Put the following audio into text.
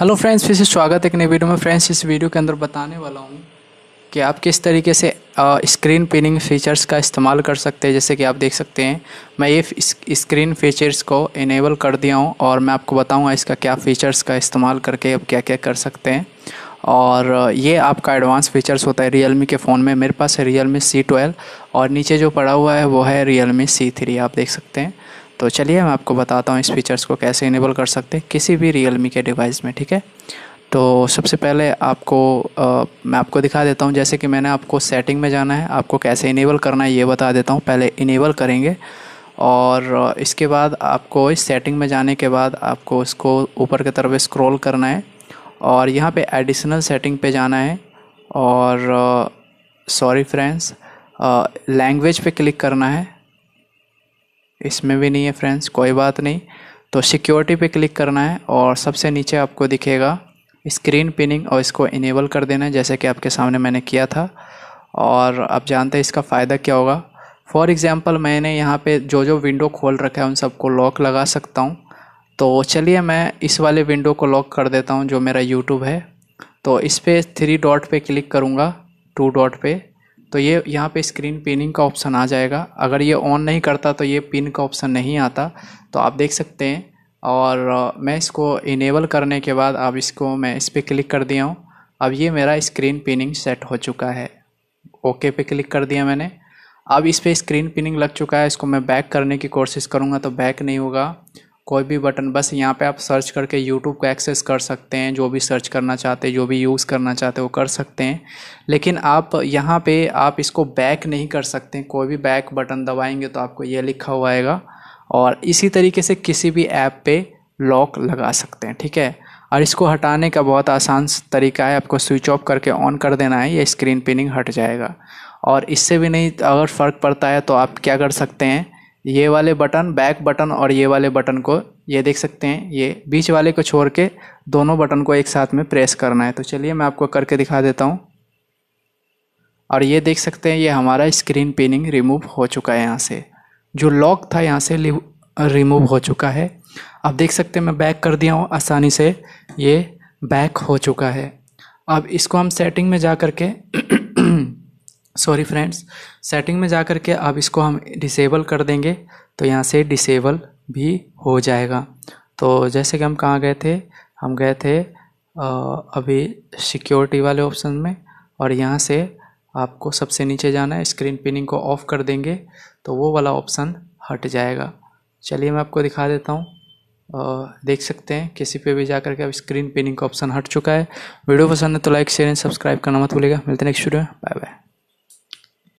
hello friends फिर से स्वागत है एक नई वीडियो में फ्रेंड्स इस वीडियो के अंदर बताने वाला हूँ कि आप किस तरीके से स्क्रीन पिनिंग फीचर्स का इस्तेमाल कर सकते हैं जैसे कि आप देख सकते हैं मैं ये स्क्रीन फीचर्स को इनेबल कर दिया हूँ और मैं आपको बताऊँगा इसका क्या फ़ीचर्स का इस्तेमाल करके आप क्या क्या कर सकते हैं और ये आपका एडवांस फीचर्स होता है रियल के फ़ोन में मेरे पास है रियल मी सी ट्वेल्व और नीचे जो पड़ा हुआ है वो है रियल मी सी थ्री आप देख सकते हैं तो चलिए मैं आपको बताता हूँ इस फीचर्स को कैसे इनेबल कर सकते हैं किसी भी रियल के डिवाइस में ठीक है तो सबसे पहले आपको आ, मैं आपको दिखा देता हूँ जैसे कि मैंने आपको सेटिंग में जाना है आपको कैसे इनेबल करना है ये बता देता हूँ पहले इनेबल करेंगे और इसके बाद आपको इस सेटिंग में जाने के बाद आपको इसको ऊपर की तरफ स्क्रॉल करना है और यहाँ पे एडिशनल सेटिंग पे जाना है और सॉरी फ्रेंड्स लैंग्वेज पे क्लिक करना है इसमें भी नहीं है फ्रेंड्स कोई बात नहीं तो सिक्योरिटी पे क्लिक करना है और सबसे नीचे आपको दिखेगा स्क्रीन पिनिंग और इसको इनेबल कर देना है जैसे कि आपके सामने मैंने किया था और आप जानते हैं इसका फ़ायदा क्या होगा फॉर एग्ज़ाम्पल मैंने यहाँ पे जो जो विंडो खोल रखा है उन सबको लॉक लगा सकता हूँ तो चलिए मैं इस वाले विंडो को लॉक कर देता हूँ जो मेरा यूट्यूब है तो इस पर थ्री डॉट पे क्लिक करूँगा टू डॉट पे तो ये यहाँ पे स्क्रीन पिनिंग का ऑप्शन आ जाएगा अगर ये ऑन नहीं करता तो ये पिन का ऑप्शन नहीं आता तो आप देख सकते हैं और मैं इसको इनेबल करने के बाद अब इसको मैं इस पर क्लिक कर दिया हूँ अब ये मेरा स्क्रीन पिनिंग सेट हो चुका है ओके पे क्लिक कर दिया मैंने अब इस पर स्क्रीन पिनिंग लग चुका है इसको मैं बैक करने की कोशिश करूँगा तो बैक नहीं होगा कोई भी बटन बस यहाँ पे आप सर्च करके यूट्यूब को एक्सेस कर सकते हैं जो भी सर्च करना चाहते हैं जो भी यूज़ करना चाहते हैं वो कर सकते हैं लेकिन आप यहाँ पे आप इसको बैक नहीं कर सकते हैं कोई भी बैक बटन दबाएंगे तो आपको ये लिखा हुआ आएगा और इसी तरीके से किसी भी ऐप पे लॉक लगा सकते हैं ठीक है और इसको हटाने का बहुत आसान तरीका है आपको स्विच ऑफ करके ऑन कर देना है ये स्क्रीन पिनिंग हट जाएगा और इससे भी नहीं अगर फ़र्क पड़ता है तो आप क्या कर सकते हैं ये वाले बटन बैक बटन और ये वाले बटन को ये देख सकते हैं ये बीच वाले को छोड़ के दोनों बटन को एक साथ में प्रेस करना है तो चलिए मैं आपको करके दिखा देता हूँ और ये देख सकते हैं ये हमारा स्क्रीन पिनिंग रिमूव हो चुका है यहाँ से जो लॉक था यहाँ से रिमूव हो चुका है अब देख सकते हैं मैं बैक कर दिया हूँ आसानी से ये बैक हो चुका है अब इसको हम सेटिंग में जा कर के सॉरी फ्रेंड्स सेटिंग में जा कर के अब इसको हम डिसेबल कर देंगे तो यहाँ से डिसेबल भी हो जाएगा तो जैसे कि हम कहाँ गए थे हम गए थे अभी सिक्योरिटी वाले ऑप्शन में और यहाँ से आपको सबसे नीचे जाना है स्क्रीन पिनिंग को ऑफ़ कर देंगे तो वो वाला ऑप्शन हट जाएगा चलिए मैं आपको दिखा देता हूँ देख सकते हैं किसी पे भी जा करके अब स्क्रीन पिनिंग का ऑप्शन हट चुका है वीडियो पसंद है तो लाइक शेयर एंड सब्सक्राइब करना मत भूलिएगा मिलते हैं नेक्स्ट वीडियो बाय बाय